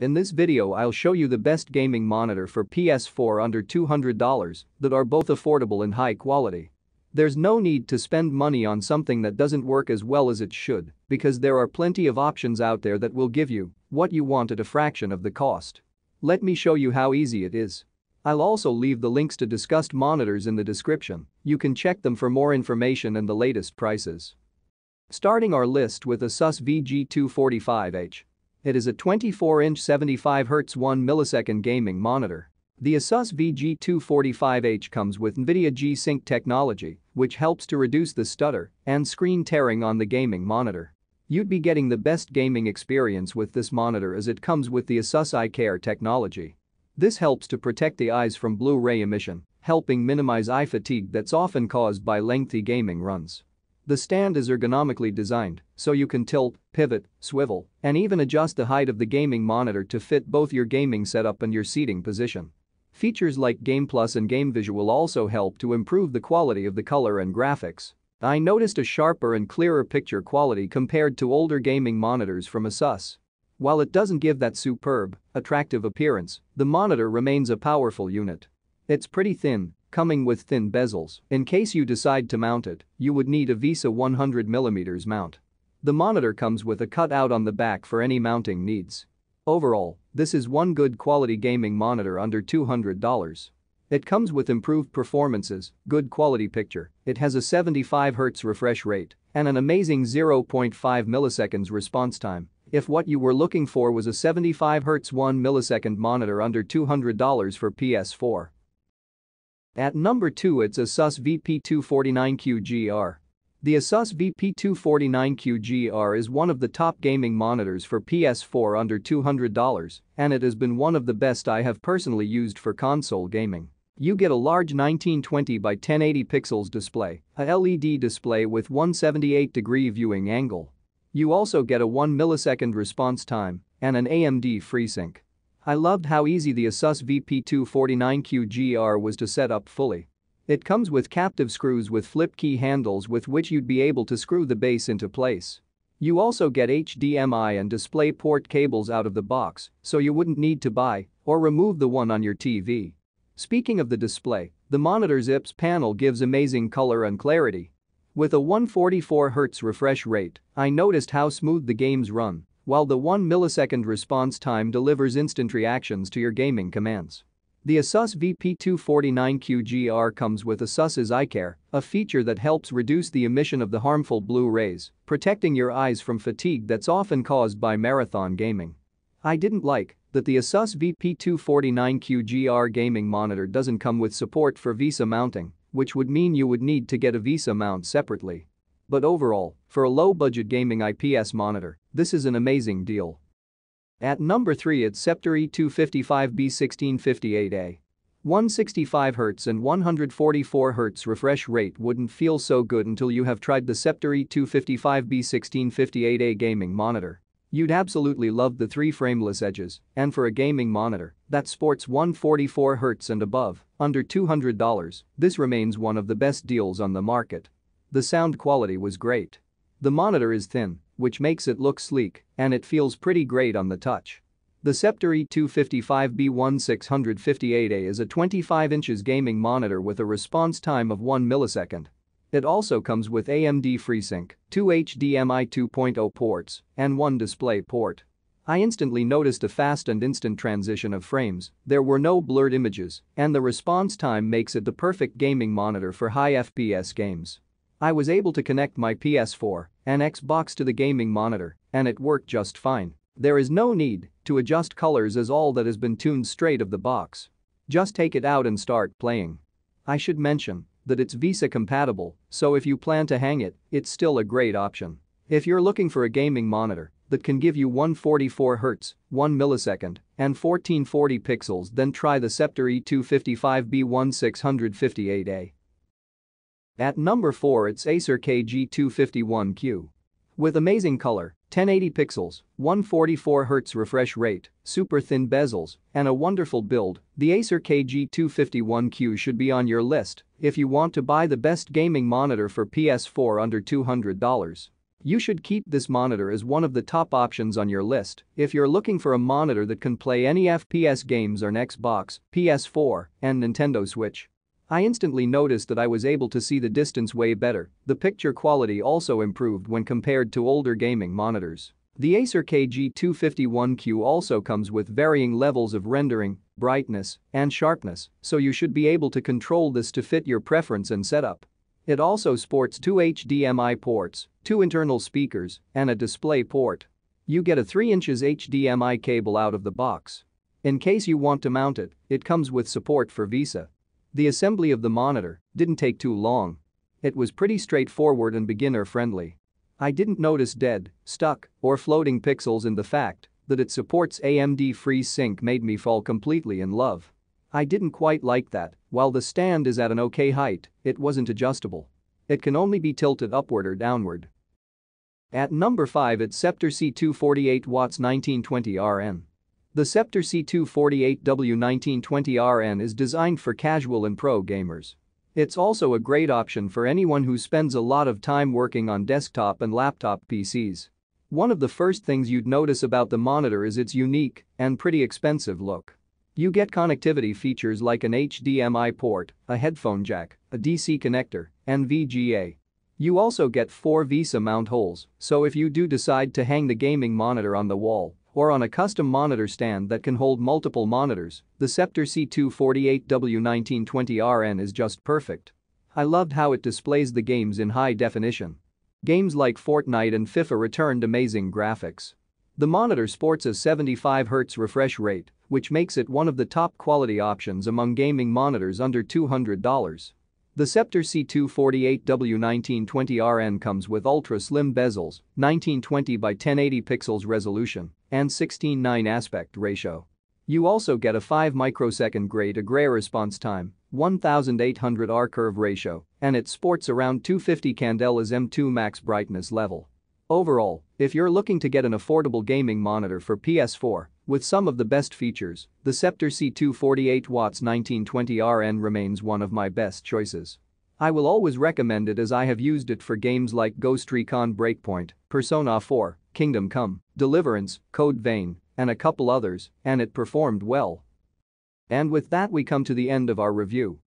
In this video I'll show you the best gaming monitor for PS4 under $200 that are both affordable and high quality. There's no need to spend money on something that doesn't work as well as it should because there are plenty of options out there that will give you what you want at a fraction of the cost. Let me show you how easy it is. I'll also leave the links to discussed monitors in the description, you can check them for more information and the latest prices. Starting our list with Asus VG245H, it is a 24-inch 75Hz 1ms gaming monitor. The ASUS VG245H comes with NVIDIA G-Sync technology, which helps to reduce the stutter and screen tearing on the gaming monitor. You'd be getting the best gaming experience with this monitor as it comes with the ASUS iCare technology. This helps to protect the eyes from blue ray emission, helping minimize eye fatigue that's often caused by lengthy gaming runs. The stand is ergonomically designed so you can tilt, pivot, swivel, and even adjust the height of the gaming monitor to fit both your gaming setup and your seating position. Features like Game Plus and Game Visual also help to improve the quality of the color and graphics. I noticed a sharper and clearer picture quality compared to older gaming monitors from Asus. While it doesn't give that superb, attractive appearance, the monitor remains a powerful unit. It's pretty thin, coming with thin bezels. In case you decide to mount it, you would need a Visa 100mm mount. The monitor comes with a cutout on the back for any mounting needs. Overall, this is one good quality gaming monitor under $200. It comes with improved performances, good quality picture, it has a 75Hz refresh rate, and an amazing 0.5 milliseconds response time. If what you were looking for was a 75Hz 1 millisecond monitor under $200 for PS4, at number 2 it's Asus VP249QGR. The Asus VP249QGR is one of the top gaming monitors for PS4 under $200 and it has been one of the best I have personally used for console gaming. You get a large 1920 by 1080 pixels display, a LED display with 178 degree viewing angle. You also get a 1 millisecond response time and an AMD FreeSync. I loved how easy the Asus VP249QGR was to set up fully. It comes with captive screws with flip key handles with which you'd be able to screw the base into place. You also get HDMI and DisplayPort cables out of the box, so you wouldn't need to buy or remove the one on your TV. Speaking of the display, the monitor's IPS panel gives amazing color and clarity. With a 144Hz refresh rate, I noticed how smooth the games run while the 1 millisecond response time delivers instant reactions to your gaming commands. The ASUS VP249QGR comes with ASUS's iCare, a feature that helps reduce the emission of the harmful blue rays, protecting your eyes from fatigue that's often caused by marathon gaming. I didn't like that the ASUS VP249QGR gaming monitor doesn't come with support for Visa mounting, which would mean you would need to get a Visa mount separately. But overall, for a low-budget gaming IPS monitor, this is an amazing deal. At number 3 it's Scepter E255B1658A. 165 Hz and 144 Hz refresh rate wouldn't feel so good until you have tried the Scepter E255B1658A gaming monitor. You'd absolutely love the three frameless edges, and for a gaming monitor that sports 144 Hz and above, under $200, this remains one of the best deals on the market. The sound quality was great. The monitor is thin, which makes it look sleek, and it feels pretty great on the touch. The Scepter E255B1658A is a 25 inches gaming monitor with a response time of 1 millisecond. It also comes with AMD FreeSync, 2 HDMI 2.0 ports, and 1 display port. I instantly noticed a fast and instant transition of frames, there were no blurred images, and the response time makes it the perfect gaming monitor for high FPS games. I was able to connect my PS4 an Xbox to the gaming monitor, and it worked just fine. There is no need to adjust colors as all that has been tuned straight of the box. Just take it out and start playing. I should mention that it's Visa compatible, so if you plan to hang it, it's still a great option. If you're looking for a gaming monitor that can give you 144Hz, 1 millisecond, and 1440 pixels then try the Scepter E255B1658A. At number 4 it's Acer KG251Q. With amazing color, 1080 pixels, 144Hz refresh rate, super thin bezels, and a wonderful build, the Acer KG251Q should be on your list if you want to buy the best gaming monitor for PS4 under $200. You should keep this monitor as one of the top options on your list if you're looking for a monitor that can play any FPS games on Xbox, PS4, and Nintendo Switch. I instantly noticed that I was able to see the distance way better, the picture quality also improved when compared to older gaming monitors. The Acer KG251Q also comes with varying levels of rendering, brightness, and sharpness, so you should be able to control this to fit your preference and setup. It also sports two HDMI ports, two internal speakers, and a display port. You get a 3 inches HDMI cable out of the box. In case you want to mount it, it comes with support for Visa, the assembly of the monitor didn't take too long. It was pretty straightforward and beginner-friendly. I didn't notice dead, stuck, or floating pixels and the fact that it supports AMD FreeSync made me fall completely in love. I didn't quite like that, while the stand is at an okay height, it wasn't adjustable. It can only be tilted upward or downward. At number 5 it's Scepter C248 watts 1920 RN. The Scepter C248W1920RN is designed for casual and pro gamers. It's also a great option for anyone who spends a lot of time working on desktop and laptop PCs. One of the first things you'd notice about the monitor is its unique and pretty expensive look. You get connectivity features like an HDMI port, a headphone jack, a DC connector, and VGA. You also get four VESA mount holes, so if you do decide to hang the gaming monitor on the wall, or on a custom monitor stand that can hold multiple monitors, the Scepter C248W1920RN is just perfect. I loved how it displays the games in high definition. Games like Fortnite and FIFA returned amazing graphics. The monitor sports a 75Hz refresh rate, which makes it one of the top quality options among gaming monitors under $200. The Scepter C248W1920RN comes with ultra-slim bezels, 1920 by 1080 pixels resolution, and 16:9 aspect ratio. You also get a 5 microsecond grade to gray response time, 1800 R curve ratio, and it sports around 250 Candela's M2 max brightness level. Overall, if you're looking to get an affordable gaming monitor for PS4 with some of the best features, the Scepter C2 48 watts 1920RN remains one of my best choices. I will always recommend it as I have used it for games like Ghost Recon Breakpoint, Persona 4, Kingdom Come, Deliverance, Code Vein, and a couple others, and it performed well. And with that we come to the end of our review.